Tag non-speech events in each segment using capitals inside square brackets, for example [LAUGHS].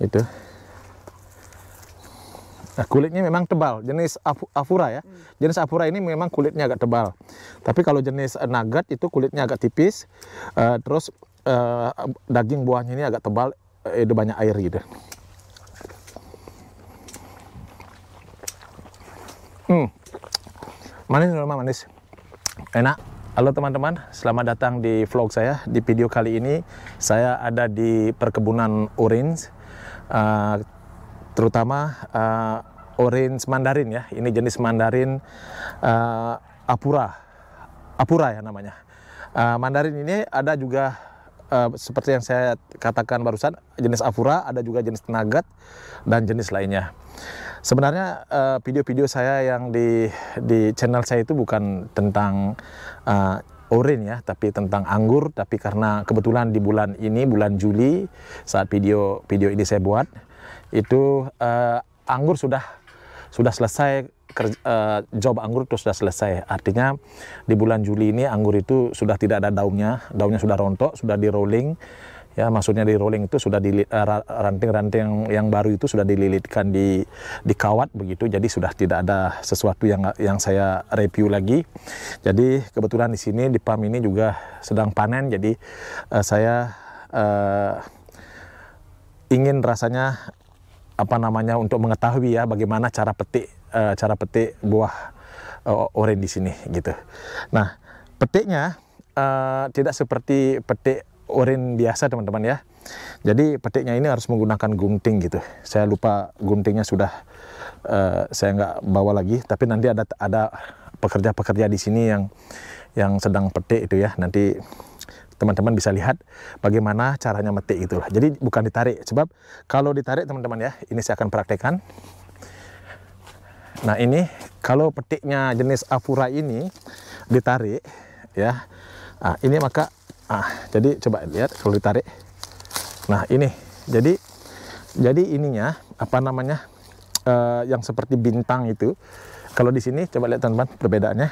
itu nah, kulitnya memang tebal jenis afura ya hmm. jenis afura ini memang kulitnya agak tebal tapi kalau jenis eh, nugget itu kulitnya agak tipis uh, terus uh, daging buahnya ini agak tebal itu banyak air gitu hmm. manis normal manis enak Halo teman-teman, selamat datang di vlog saya. Di video kali ini, saya ada di perkebunan Orange. Eh, terutama uh, orange mandarin ya. Ini jenis mandarin uh, apura, apura ya namanya. Uh, mandarin ini ada juga uh, seperti yang saya katakan barusan, jenis apura, ada juga jenis tenagat dan jenis lainnya. Sebenarnya video-video uh, saya yang di di channel saya itu bukan tentang uh, orange ya, tapi tentang anggur. Tapi karena kebetulan di bulan ini, bulan Juli, saat video video ini saya buat, itu uh, anggur sudah sudah selesai kerja, uh, job anggur itu sudah selesai. Artinya di bulan Juli ini anggur itu sudah tidak ada daunnya, daunnya sudah rontok, sudah di rolling ya maksudnya di rolling itu sudah eh, ranting-ranting yang baru itu sudah dililitkan di di kawat begitu jadi sudah tidak ada sesuatu yang yang saya review lagi jadi kebetulan di sini di PAM ini juga sedang panen jadi uh, saya uh, ingin rasanya apa namanya untuk mengetahui ya bagaimana cara petik uh, cara petik buah uh, oren di sini gitu nah petiknya uh, tidak seperti petik urin biasa teman-teman ya. Jadi petiknya ini harus menggunakan gunting gitu. Saya lupa guntingnya sudah uh, saya nggak bawa lagi. Tapi nanti ada ada pekerja-pekerja di sini yang yang sedang petik itu ya. Nanti teman-teman bisa lihat bagaimana caranya metik itulah. Jadi bukan ditarik. Sebab kalau ditarik teman-teman ya, ini saya akan praktekkan. Nah ini kalau petiknya jenis apura ini ditarik ya, nah, ini maka ah jadi coba lihat kalau ditarik nah ini jadi jadi ininya apa namanya uh, yang seperti bintang itu kalau di sini coba lihat teman-teman perbedaannya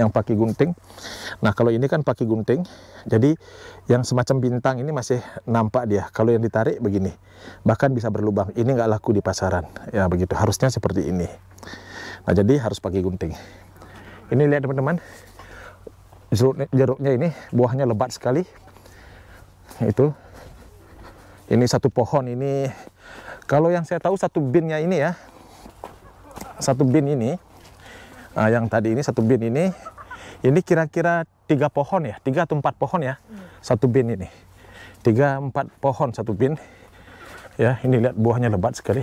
yang pakai gunting nah kalau ini kan pakai gunting jadi yang semacam bintang ini masih nampak dia kalau yang ditarik begini bahkan bisa berlubang ini nggak laku di pasaran ya begitu harusnya seperti ini nah jadi harus pakai gunting ini lihat teman-teman jeruknya ini buahnya lebat sekali itu ini satu pohon ini kalau yang saya tahu satu binnya ini ya satu bin ini uh, yang tadi ini satu bin ini ini kira-kira tiga pohon ya tiga atau empat pohon ya satu bin ini tiga empat pohon satu bin ya ini lihat buahnya lebat sekali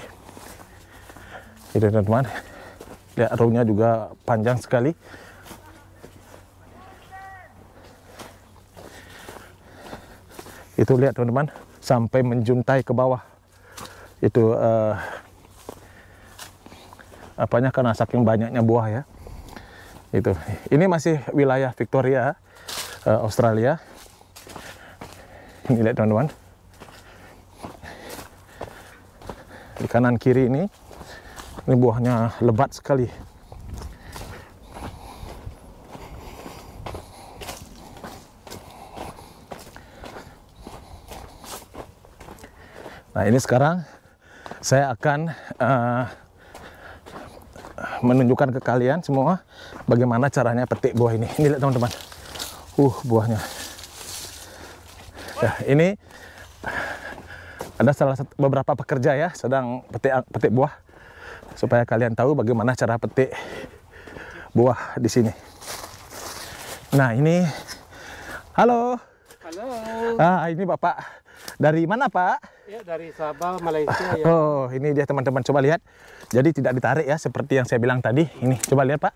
ini teman-teman lihat rawnya juga panjang sekali itu lihat teman-teman sampai menjuntai ke bawah itu uh, apanya karena saking banyaknya buah ya itu ini masih wilayah Victoria uh, Australia ini lihat teman-teman di kanan kiri ini ini buahnya lebat sekali Nah ini sekarang saya akan uh, menunjukkan ke kalian semua bagaimana caranya petik buah ini. Ini lihat teman-teman. Uh buahnya. Ya, ini ada salah satu, beberapa pekerja ya sedang petik petik buah supaya kalian tahu bagaimana cara petik buah di sini. Nah ini, halo. Halo. Ah ini bapak dari mana Pak? Ya, dari Sabah, Malaysia ya. Oh, ini dia teman-teman. Coba lihat. Jadi tidak ditarik ya, seperti yang saya bilang tadi. Ini, coba lihat Pak.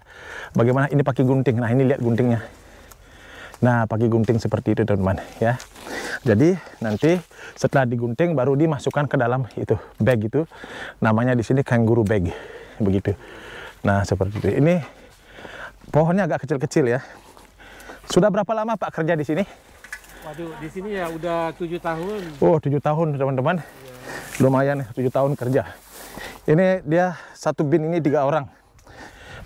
Bagaimana ini pakai gunting. Nah, ini lihat guntingnya. Nah, pakai gunting seperti itu teman-teman ya. Jadi nanti setelah digunting baru dimasukkan ke dalam itu bag itu. Namanya di sini kangguru bag. Begitu. Nah, seperti itu. Ini pohonnya agak kecil-kecil ya. Sudah berapa lama Pak kerja di sini? Waduh, di sini ya udah tujuh tahun. Oh, tujuh tahun teman-teman. Ya. Lumayan tujuh tahun kerja. Ini dia satu bin ini tiga orang.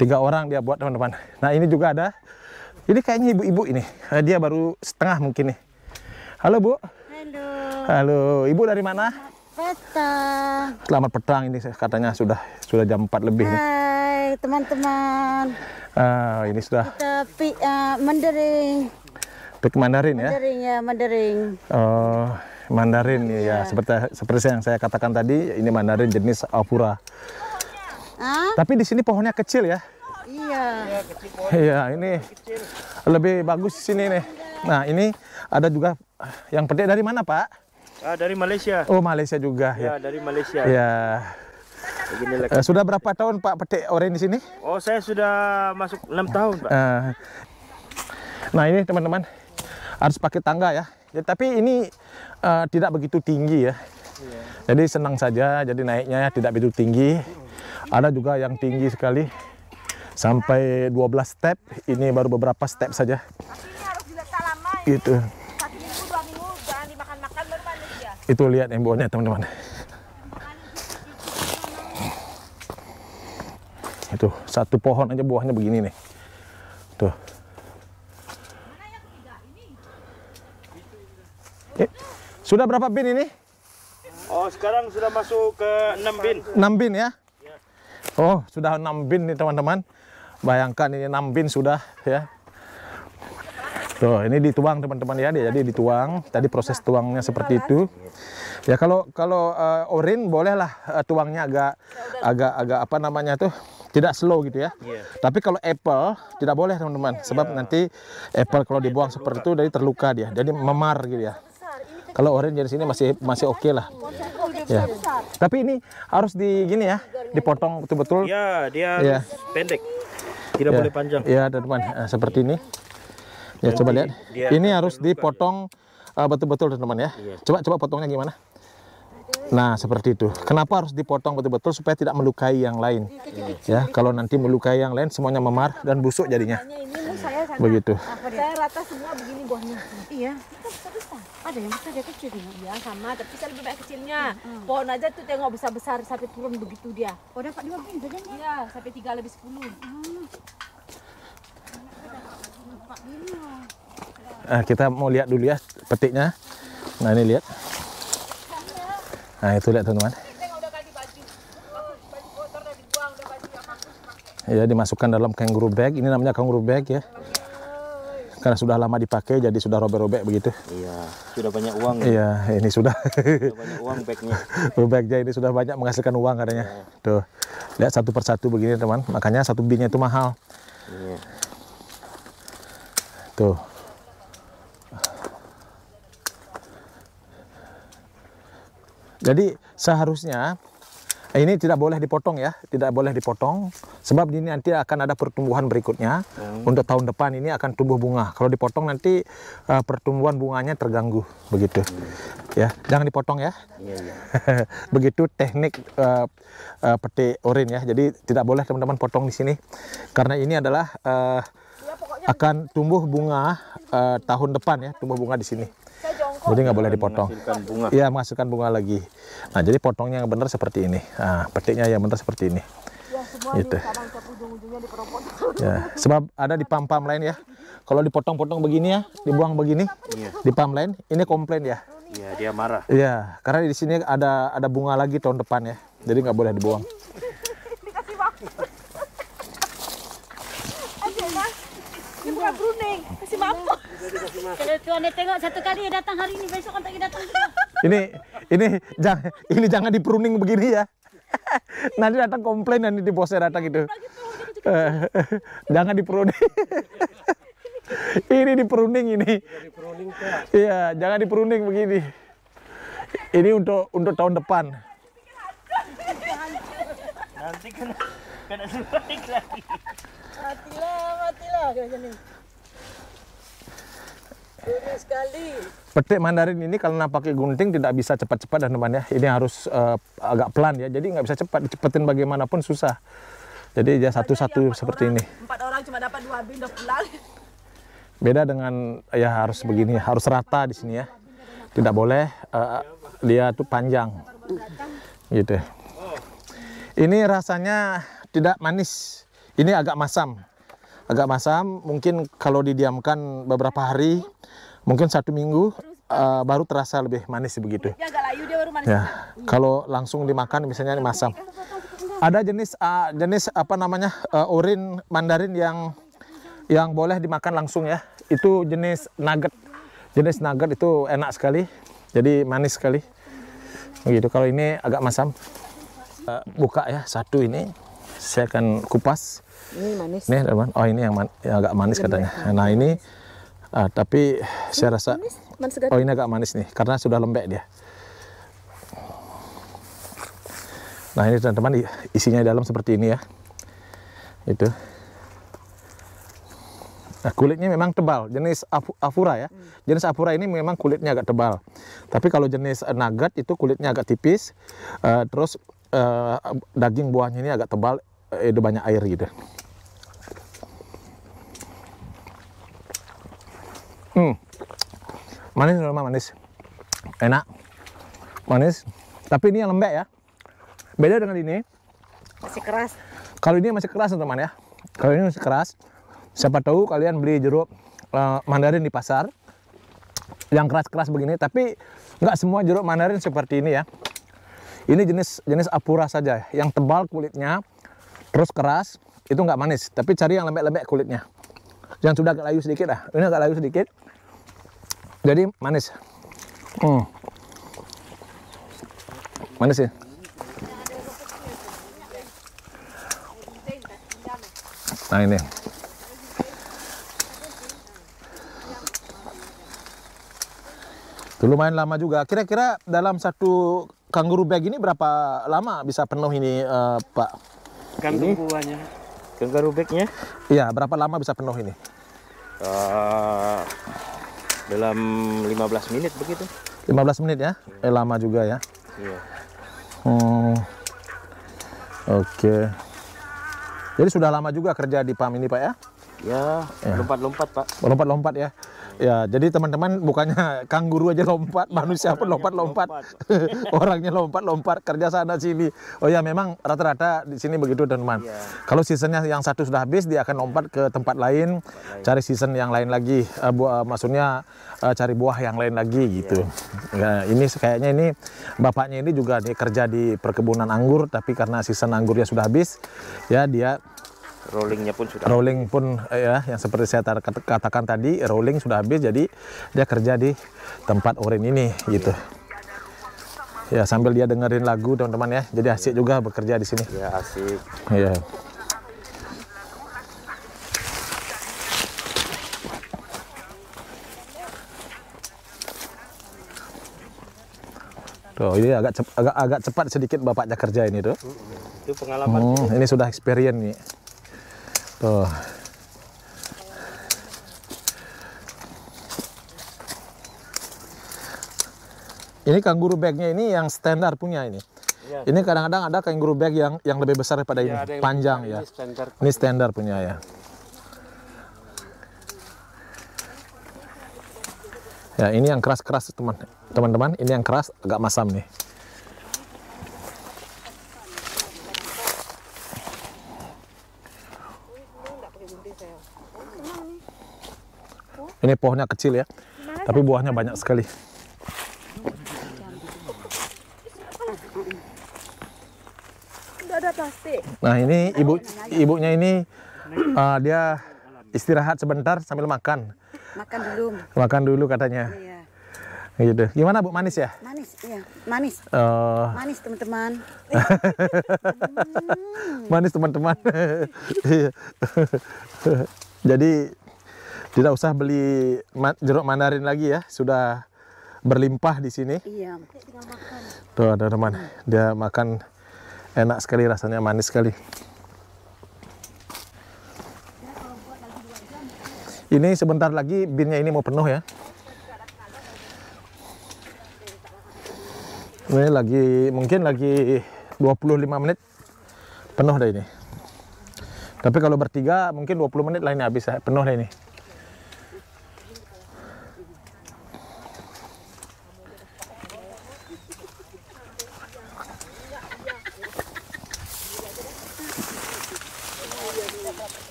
Tiga orang dia buat teman-teman. Nah ini juga ada. Ini kayaknya ibu-ibu ini. Eh, dia baru setengah mungkin nih. Halo Bu. Halo. Halo. Ibu dari mana? Petang. Selamat petang ini katanya sudah sudah jam 4 lebih Hai. nih teman-teman. Ah, ini sudah. Tapi uh, ah, mendering. Pik Mandarin, ya? Mandarin ya? ya Mandarin. Uh, Mandarin ya, ya. seperti seperti yang saya katakan tadi ini Mandarin jenis apura. Hah? Tapi di sini pohonnya kecil ya? Iya. Iya ini kecil. lebih bagus di sini nih. Nah ini ada juga yang pedek dari mana Pak? Ah, dari Malaysia. Oh Malaysia juga ya? Ya dari Malaysia. Ya. Uh, sudah berapa tahun Pak petik orange di sini? Oh saya sudah masuk enam tahun Pak. Uh, nah ini teman-teman harus pakai tangga ya. ya tapi ini uh, tidak begitu tinggi ya. Yeah. Jadi senang saja, jadi naiknya ya, tidak begitu tinggi. Ada juga yang tinggi sekali, sampai 12 step. Ini baru beberapa step saja. Ya. Itu. Ya. Itu lihat embonya teman-teman. Itu satu pohon aja buahnya begini nih. Sudah berapa bin ini? Oh, sekarang sudah masuk ke 6 bin. 6 bin ya? Oh, sudah 6 bin nih teman-teman. Bayangkan ini 6 bin sudah ya. Tuh, ini dituang teman-teman ya, jadi dituang. Tadi proses tuangnya seperti itu. Ya kalau kalau uh, orin bolehlah uh, tuangnya agak agak agak apa namanya tuh tidak slow gitu ya. Yeah. Tapi kalau apple tidak boleh teman-teman, sebab yeah. nanti apple kalau dibuang seperti itu dari terluka dia, jadi memar gitu ya. Kalau orange jenis ini masih masih oke okay lah. Ya. Tapi ini harus di gini ya, dipotong betul-betul. Ya, dia ya. pendek. Tidak ya. boleh panjang. Ya, teman. Nah, eh, seperti ini. Ya, coba lihat. Ini harus dipotong eh, betul-betul, uh, teman-teman ya. Iya. Coba coba potongnya gimana? Nah, seperti itu. Kenapa harus dipotong betul-betul supaya tidak melukai yang lain? Ya, kalau nanti melukai yang lain semuanya memar dan busuk jadinya sana. Begitu. Saya rata semua begini buahnya. Iya. Besar-besar. Ada yang besar, ada kecil. Iya sama, tapi saya lebih banyak kecilnya. Hmm. Pohon aja tuh tengok besar-besar sampai turun begitu dia. Oh dapat dua biji saja Iya, sampai tiga lebih sepuluh. Hmm. Nah, kita mau lihat dulu ya petiknya. Nah ini lihat. Nah itu lihat teman-teman. Ya dimasukkan dalam kangaroo bag. Ini namanya kangaroo bag ya karena sudah lama dipakai jadi sudah robek-robek begitu. Iya, sudah banyak uang. Ya? Iya, ini sudah. sudah banyak uang bagnya. [LAUGHS] ini sudah banyak menghasilkan uang katanya. Iya. Tuh, lihat satu persatu begini teman, makanya satu binnya itu mahal. Iya. Tuh. Jadi seharusnya ini tidak boleh dipotong ya, tidak boleh dipotong sebab ini nanti akan ada pertumbuhan berikutnya. Hmm. Untuk tahun depan ini akan tumbuh bunga. Kalau dipotong nanti uh, pertumbuhan bunganya terganggu begitu. Hmm. Ya, jangan dipotong ya. Yeah, iya. [LAUGHS] yeah. begitu teknik uh, uh, peti orin ya. Jadi tidak boleh teman-teman potong di sini karena ini adalah uh, akan tumbuh bunga uh, tahun depan ya, tumbuh bunga di sini jadi nggak boleh dipotong bunga. ya menghasilkan bunga lagi nah jadi potongnya yang benar seperti ini nah, petiknya yang benar seperti ini ya, semua gitu ya sebab ada di pam pam lain ya kalau dipotong-potong begini ya dibuang begini ya. di pam lain ini komplain ya Iya, dia marah. Iya, karena di sini ada ada bunga lagi tahun depan ya. Jadi nggak boleh dibuang. Dikasih waktu. Ini bukan Brunei. Kasih mampu. Kalau tuan tengok satu kali datang hari ini, besok kan tak datang juga. Ini ini jangan ini jangan diperuning begini ya. [LAUGHS] Nanti datang komplain nanti di bosnya datang gitu. [LAUGHS] jangan diperuning. [LAUGHS] ini diperuning ini. Iya, jangan diperuning begini. Ini untuk untuk tahun depan. Nanti kena kena lagi. Matilah, matilah kayak gini sekali. Petik mandarin ini kalau pakai gunting tidak bisa cepat-cepat dan teman ya. Ini harus uh, agak pelan ya. Jadi nggak bisa cepat, dicepetin bagaimanapun susah. Jadi ya satu-satu seperti orang, ini. Empat orang cuma dapat dua bin udah Beda dengan ya harus begini, harus rata di sini ya. Tidak boleh uh, dia tuh panjang. Gitu. Ya. Ini rasanya tidak manis. Ini agak masam agak masam mungkin kalau didiamkan beberapa hari mungkin satu minggu uh, baru terasa lebih manis begitu ya kalau langsung dimakan misalnya ini masam ada jenis uh, jenis apa namanya uh, urin mandarin yang yang boleh dimakan langsung ya itu jenis nugget jenis nugget itu enak sekali jadi manis sekali begitu kalau ini agak masam buka ya satu ini saya akan kupas ini manis. Ini ada manis. Oh ini yang, man, yang agak manis katanya. Nah ini, uh, tapi ini saya rasa. oh ini agak manis nih, karena sudah lembek dia. Nah ini teman-teman isinya dalam seperti ini ya. Itu. Nah, kulitnya memang tebal, jenis afura ya. Hmm. Jenis afura ini memang kulitnya agak tebal. Tapi kalau jenis eh, nugget itu kulitnya agak tipis, uh, terus uh, daging buahnya ini agak tebal, itu banyak air gitu. hmm. manis normal manis enak manis tapi ini yang lembek ya beda dengan ini masih keras kalau ini masih keras teman ya kalau ini masih keras siapa tahu kalian beli jeruk uh, mandarin di pasar yang keras-keras begini tapi nggak semua jeruk mandarin seperti ini ya ini jenis jenis apura saja yang tebal kulitnya terus keras itu nggak manis tapi cari yang lembek-lembek kulitnya yang sudah agak layu sedikit lah. Ini agak layu sedikit. Jadi manis. Hmm. Manis ya. Nah ini. Itu lumayan lama juga. Kira-kira dalam satu kanguru bag ini berapa lama bisa penuh ini uh, Pak? Gantung buahnya garubeknya Iya, berapa lama bisa penuh ini? Uh, dalam 15 menit begitu. 15 menit ya? Hmm. Eh lama juga ya? Iya. Hmm. Oke. Okay. Jadi sudah lama juga kerja di PAM ini Pak ya? Ya, ya. lompat-lompat ya. Pak. Lompat-lompat ya. Ya, jadi teman-teman bukannya [LAUGHS] kang guru aja lompat, iya, manusia pun lompat-lompat. orangnya lompat-lompat [LAUGHS] kerja sana sini. Oh ya, memang rata-rata di sini begitu teman-teman. Ya. Kalau seasonnya yang satu sudah habis, dia akan lompat ke tempat lain, tempat cari season yang lain lagi. Uh, eh, buah, eh, maksudnya uh, cari buah yang lain lagi iya. gitu. Ya. Nah, ini kayaknya ini bapaknya ini juga nih kerja di perkebunan anggur, tapi karena season anggurnya sudah habis, ya dia rollingnya pun sudah rolling pun eh, ya yang seperti saya katakan tadi rolling sudah habis jadi dia kerja di tempat orin ini gitu ya sambil dia dengerin lagu teman-teman ya jadi asik juga bekerja di sini ya asik ya Oh ini agak, cepat, agak agak cepat sedikit bapaknya kerja ini tuh. Itu pengalaman. Hmm, ini sudah experience nih. Tuh. Ini kanguru bagnya ini yang standar punya ini. Ya. Ini kadang-kadang ada kanguru bag yang yang lebih besar daripada iya, ya, ini, panjang panjang ya. standar, ini standar punya ya. Ya, ini yang keras-keras Teman-teman, ini yang keras agak masam nih. Ini pohonnya kecil ya, tapi ya? buahnya banyak sekali. ada plastik. Nah ini ibu ibunya ini uh, dia istirahat sebentar sambil makan. Makan dulu. Makan dulu katanya. Iya. Gitu. Gimana Bu manis ya? Manis, iya. Manis. Uh... Manis teman-teman. [LAUGHS] manis teman-teman. [LAUGHS] Iya. [LAUGHS] Jadi tidak usah beli jeruk mandarin lagi ya, sudah berlimpah di sini. Iya. Tuh ada teman, dia makan enak sekali rasanya manis sekali. Ini sebentar lagi binnya ini mau penuh ya. Ini lagi mungkin lagi 25 menit penuh dah ini. Tapi kalau bertiga mungkin 20 menit lah ya. ini habis penuh dah ini.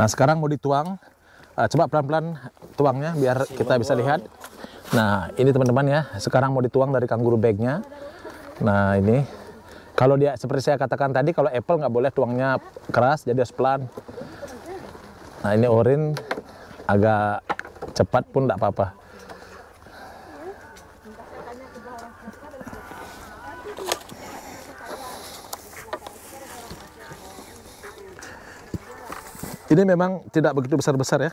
Nah sekarang mau dituang, uh, coba pelan-pelan tuangnya biar kita bisa lihat. Nah ini teman-teman ya, sekarang mau dituang dari kangguru bagnya. Nah ini, kalau dia seperti saya katakan tadi, kalau apple nggak boleh tuangnya keras, jadi harus pelan. Nah ini orange agak cepat pun tidak apa-apa. Ini memang tidak begitu besar-besar ya.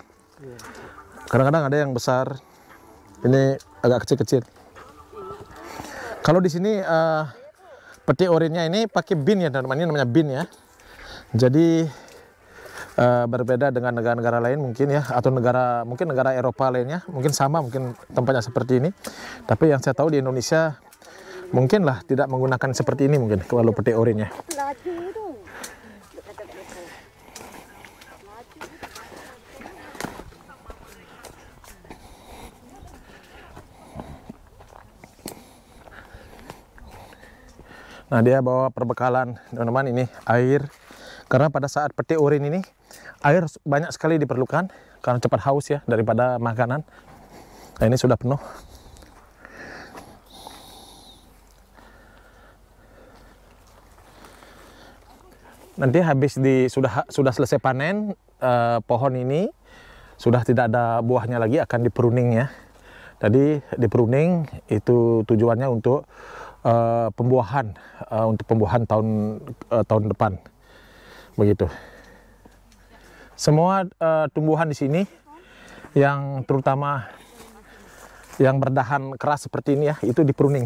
Kadang-kadang ada yang besar. Ini agak kecil-kecil. Kalau di sini uh, peti orinnya ini pakai bin ya, teman teman ini namanya bin ya. Jadi uh, berbeda dengan negara-negara lain mungkin ya atau negara mungkin negara Eropa lainnya, mungkin sama mungkin tempatnya seperti ini. Tapi yang saya tahu di Indonesia mungkinlah tidak menggunakan seperti ini mungkin kalau peti orinnya. Nah dia bawa perbekalan teman-teman ini air karena pada saat peti urin ini air banyak sekali diperlukan karena cepat haus ya daripada makanan. Nah ini sudah penuh. Nanti habis di sudah sudah selesai panen eh, pohon ini sudah tidak ada buahnya lagi akan diperuning ya. Jadi diperuning itu tujuannya untuk Eh, pembuahan uh, untuk pembuahan tahun uh, tahun depan begitu semua uh, tumbuhan di sini yang terutama yang berdahan keras seperti ini ya itu di pruning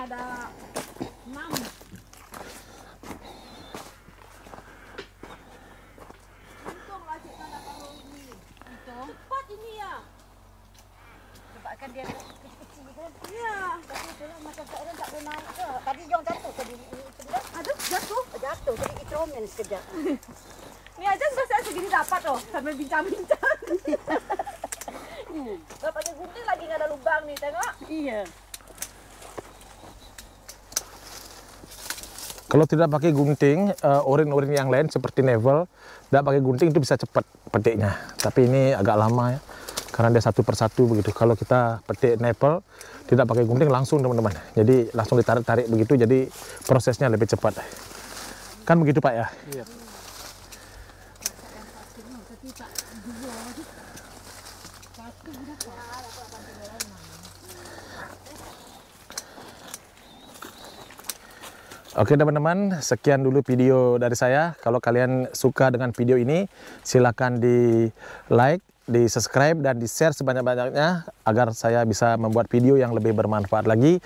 makan dia kecil-kecil Ya. Tapi dulu macam tak orang tak boleh naik ke. Tadi dia jatuh ke diri Aduh, jatuh. Jatuh, jadi yang sekejap. Ni aja sudah saya segini dapat loh, sambil bincang-bincang. hmm. Gak pakai gunting lagi nggak ada lubang nih, tengok. Iya. Kalau tidak pakai gunting, uh, eh, orin-orin yang lain seperti nevel, tidak pakai gunting itu bisa cepat petiknya. Tapi ini agak lama ya karena dia satu persatu begitu. Kalau kita petik nepel tidak pakai gunting langsung teman-teman. Jadi langsung ditarik-tarik begitu jadi prosesnya lebih cepat. Kan begitu Pak ya? Iya. Oke teman-teman, sekian dulu video dari saya. Kalau kalian suka dengan video ini, silakan di like, di subscribe dan di share sebanyak-banyaknya agar saya bisa membuat video yang lebih bermanfaat lagi.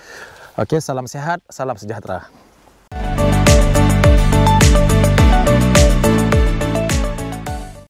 Oke, salam sehat, salam sejahtera.